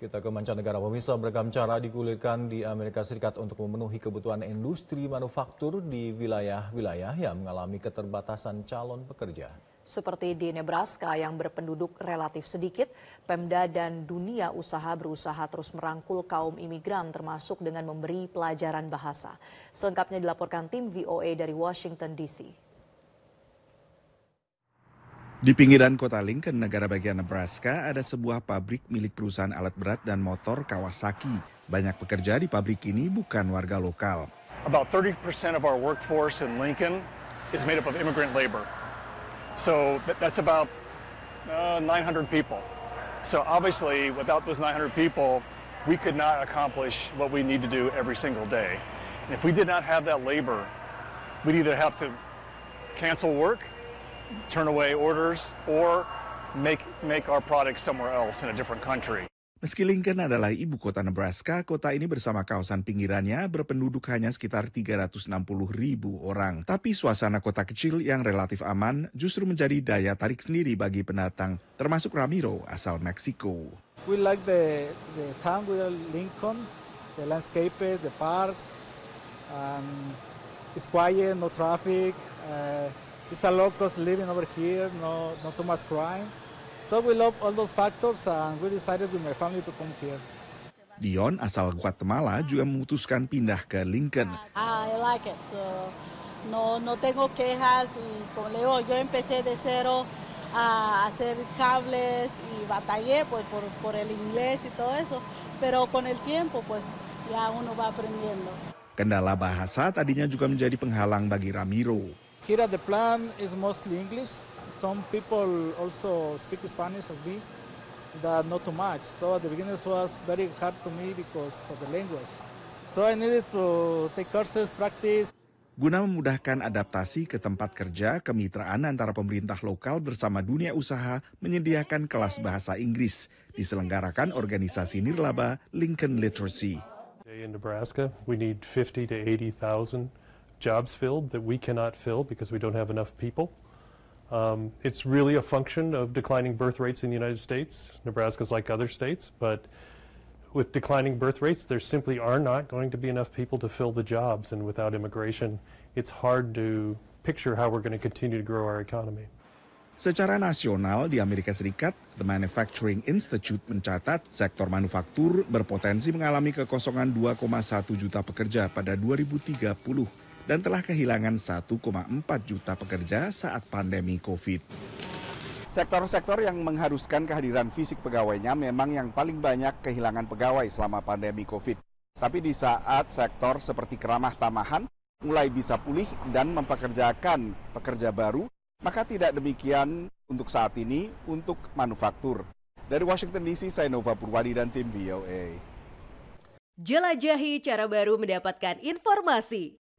Kita ke mancanegara pemirsa beragam cara digulirkan di Amerika Serikat untuk memenuhi kebutuhan industri manufaktur di wilayah-wilayah yang mengalami keterbatasan calon pekerja. Seperti di Nebraska yang berpenduduk relatif sedikit, Pemda dan dunia usaha berusaha terus merangkul kaum imigran termasuk dengan memberi pelajaran bahasa. Selengkapnya dilaporkan tim VOA dari Washington DC. Di pinggiran kota Lincoln, negara bagian Nebraska, ada sebuah pabrik milik perusahaan alat berat dan motor Kawasaki. Banyak pekerja di pabrik ini bukan warga lokal. About 30% of our workforce in Lincoln is made up of immigrant labor. So that's about uh, 900 people. So obviously, without those 900 people, we could not accomplish what we need to do every single day. And if we did not have that labor, we'd either have to cancel work turn away orders or make make our products somewhere else in a different country. Meski Lincoln adalah ibu kota Nebraska, kota ini bersama kawasan pinggirannya berpenduduk hanya sekitar 360 ribu orang. Tapi suasana kota kecil yang relatif aman justru menjadi daya tarik sendiri bagi pendatang, termasuk Ramiro asal Meksiko. We like the, the town, with Lincoln, the landscape, the parks, and it's quiet, no traffic, uh, It's a locals living over here, no, not too much crime. So we love all those factors and we decided with my family to come here. Dion asal Guatemala juga memutuskan pindah ke Lincoln. Ah, I like it. So no no tengo quejas y como le digo, yo empecé de cero a hacer cables y batallé pues por, por el inglés y todo eso, pero con el tiempo pues ya uno va aprendiendo. Kendala bahasa tadinya juga menjadi penghalang bagi Ramiro. Here at the plant is mostly English. Some people also speak Spanish as me, but not too much. So at the beginning it was very hard to me because of the language. So I needed to take courses, practice. Guna memudahkan adaptasi ke tempat kerja, kemitraan antara pemerintah lokal bersama dunia usaha menyediakan kelas bahasa Inggris. Diselenggarakan organisasi nirlaba Lincoln Literacy. In Nebraska, we need 50 to 80,000 jobs filled that we cannot fill because we don't have enough people. Um, it's really a function of declining birth rates in the United States. Nebraska's like other states, but with declining birth rates, there simply are not going to be enough people to fill the jobs, and without immigration, it's hard to picture how we're going to continue to grow our economy. Secara nasional di Amerika Serikat, The Manufacturing Institute mencatat sektor manufaktur berpotensi mengalami kekosongan 2,1 juta pekerja pada 2030 dan telah kehilangan 1,4 juta pekerja saat pandemi COVID. Sektor-sektor yang mengharuskan kehadiran fisik pegawainya memang yang paling banyak kehilangan pegawai selama pandemi COVID. Tapi di saat sektor seperti keramah tamahan mulai bisa pulih dan mempekerjakan pekerja baru, maka tidak demikian untuk saat ini untuk manufaktur. Dari Washington DC, saya Nova Purwadi dan tim VOA. Jelajahi cara baru mendapatkan informasi.